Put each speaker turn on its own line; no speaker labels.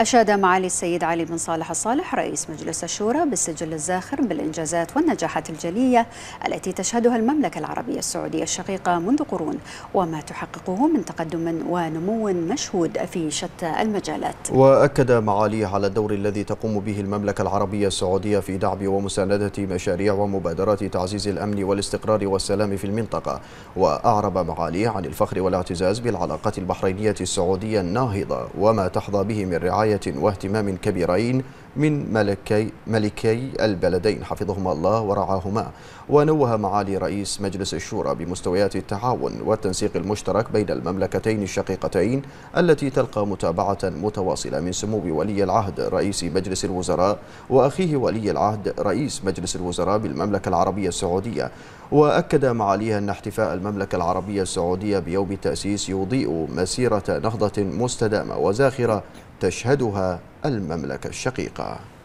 أشاد معالي السيد علي بن صالح الصالح رئيس مجلس الشورى بالسجل الزاخر بالإنجازات والنجاحات الجلية التي تشهدها المملكة العربية السعودية الشقيقة منذ قرون وما تحققه من تقدم ونمو مشهود في شتى المجالات
وأكد معاليه على الدور الذي تقوم به المملكة العربية السعودية في دعم ومساندة مشاريع ومبادرات تعزيز الأمن والاستقرار والسلام في المنطقة وأعرب معاليه عن الفخر والاعتزاز بالعلاقات البحرينية السعودية الناهضة وما تحظى به من رعاية رعاية واهتمام كبيرين من ملكي, ملكي البلدين حفظهما الله ورعاهما ونوه معالي رئيس مجلس الشورى بمستويات التعاون والتنسيق المشترك بين المملكتين الشقيقتين التي تلقى متابعة متواصلة من سمو ولي العهد رئيس مجلس الوزراء وأخيه ولي العهد رئيس مجلس الوزراء بالمملكة العربية السعودية وأكد معاليها أن احتفاء المملكة العربية السعودية بيوم التأسيس يضيء مسيرة نهضة مستدامة وزاخرة تشهدها المملكة الشقيقة